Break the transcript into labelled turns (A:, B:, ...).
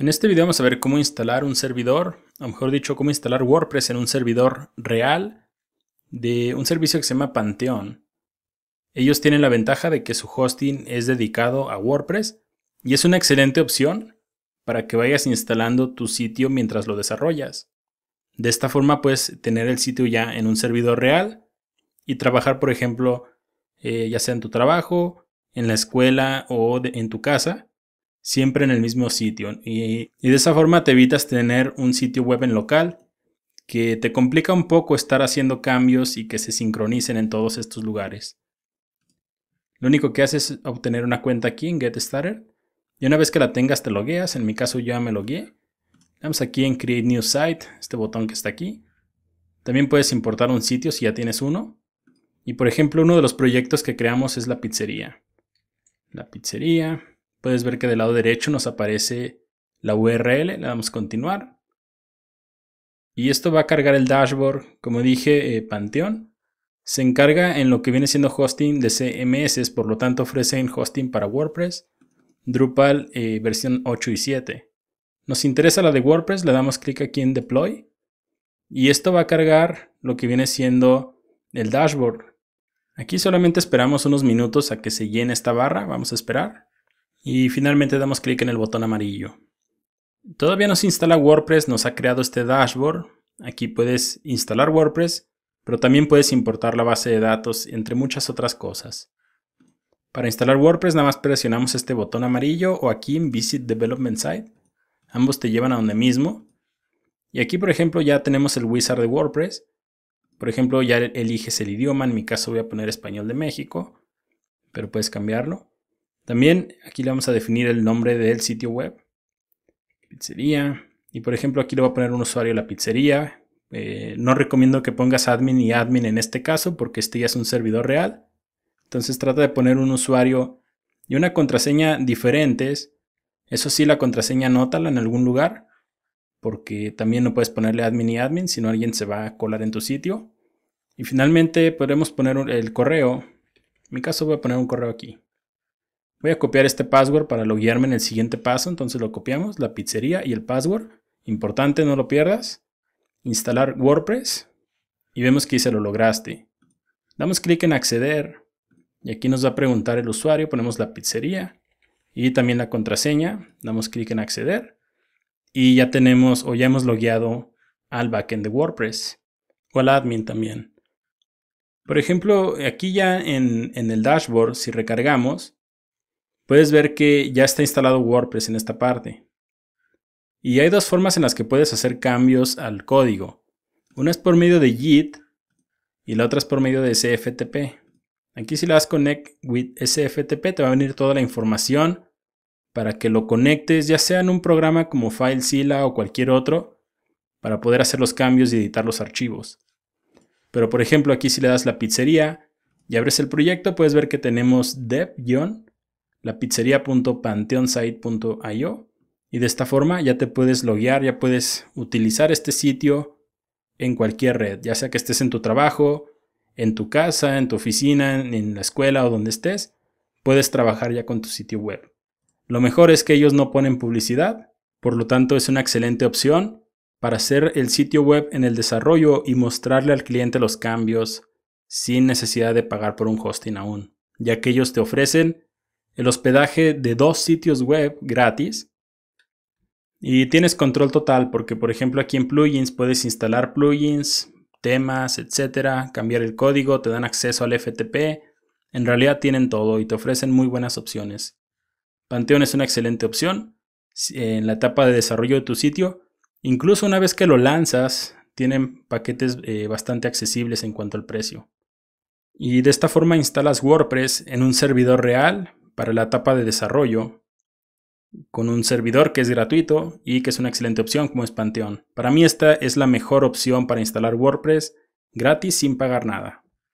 A: En este video vamos a ver cómo instalar un servidor, o mejor dicho, cómo instalar WordPress en un servidor real de un servicio que se llama Panteón. Ellos tienen la ventaja de que su hosting es dedicado a WordPress y es una excelente opción para que vayas instalando tu sitio mientras lo desarrollas. De esta forma puedes tener el sitio ya en un servidor real y trabajar, por ejemplo, eh, ya sea en tu trabajo, en la escuela o en tu casa siempre en el mismo sitio. Y, de esa forma te evitas tener un sitio web en local que te complica un poco estar haciendo cambios y que se sincronicen en todos estos lugares. Lo único que haces es obtener una cuenta aquí en Get Started y una vez que la tengas te logueas, en mi caso ya me logueé. Vamos aquí en Create New Site, este botón que está aquí. También puedes importar un sitio si ya tienes uno. Y por ejemplo, uno de los proyectos que creamos es la pizzería. La pizzería. Puedes ver que del lado derecho nos aparece la URL, le damos continuar. Y esto va a cargar el dashboard, como dije, eh, Panteón. Se encarga en lo que viene siendo hosting de CMS, por lo tanto ofrecen hosting para WordPress, Drupal eh, versión 8 y 7. Nos interesa la de WordPress, le damos clic aquí en Deploy. Y esto va a cargar lo que viene siendo el dashboard. Aquí solamente esperamos unos minutos a que se llene esta barra, vamos a esperar. Y finalmente damos clic en el botón amarillo. Todavía no se instala WordPress, nos ha creado este dashboard. Aquí puedes instalar WordPress, pero también puedes importar la base de datos, entre muchas otras cosas. Para instalar WordPress nada más presionamos este botón amarillo o aquí en Visit Development Site. Ambos te llevan a donde mismo. Y aquí por ejemplo ya tenemos el wizard de WordPress. Por ejemplo ya eliges el idioma, en mi caso voy a poner español de México, pero puedes cambiarlo. También aquí le vamos a definir el nombre del sitio web. Pizzería. Y por ejemplo aquí le voy a poner un usuario a la pizzería. Eh, no recomiendo que pongas admin y admin en este caso porque este ya es un servidor real. Entonces trata de poner un usuario y una contraseña diferentes. Eso sí, la contraseña anótala en algún lugar porque también no puedes ponerle admin y admin, si no alguien se va a colar en tu sitio. Y finalmente podemos poner el correo. En mi caso voy a poner un correo aquí. Voy a copiar este password para loguearme en el siguiente paso, entonces lo copiamos, la pizzería y el password. Importante, no lo pierdas. Instalar WordPress y vemos que se lo lograste. Damos clic en acceder y aquí nos va a preguntar el usuario, ponemos la pizzería y también la contraseña, damos clic en acceder y ya tenemos o ya hemos logueado al backend de WordPress o al admin también. Por ejemplo, aquí ya en el dashboard, si recargamos, puedes ver que ya está instalado WordPress en esta parte. Y hay dos formas en las que puedes hacer cambios al código. Una es por medio de Git y la otra es por medio de SFTP. Aquí si le das Connect with SFTP te va a venir toda la información para que lo conectes ya sea en un programa como FileZilla o cualquier otro para poder hacer los cambios y editar los archivos. Pero por ejemplo aquí si le das la pizzería y abres el proyecto puedes ver que tenemos dev la y de esta forma ya te puedes loguear, ya puedes utilizar este sitio en cualquier red, ya sea que estés en tu trabajo, en tu casa, en tu oficina, en la escuela o donde estés, puedes trabajar ya con tu sitio web. Lo mejor es que ellos no ponen publicidad, por lo tanto es una excelente opción para hacer el sitio web en el desarrollo y mostrarle al cliente los cambios sin necesidad de pagar por un hosting aún, ya que ellos te ofrecen el hospedaje de dos sitios web gratis. Y tienes control total porque, por ejemplo, aquí en plugins puedes instalar plugins, temas, etcétera, cambiar el código, te dan acceso al FTP. En realidad tienen todo y te ofrecen muy buenas opciones. Panteón es una excelente opción en la etapa de desarrollo de tu sitio. Incluso una vez que lo lanzas, tienen paquetes eh, bastante accesibles en cuanto al precio. Y de esta forma instalas WordPress en un servidor real para la etapa de desarrollo con un servidor que es gratuito y que es una excelente opción como es Para mí esta es la mejor opción para instalar WordPress gratis sin pagar nada.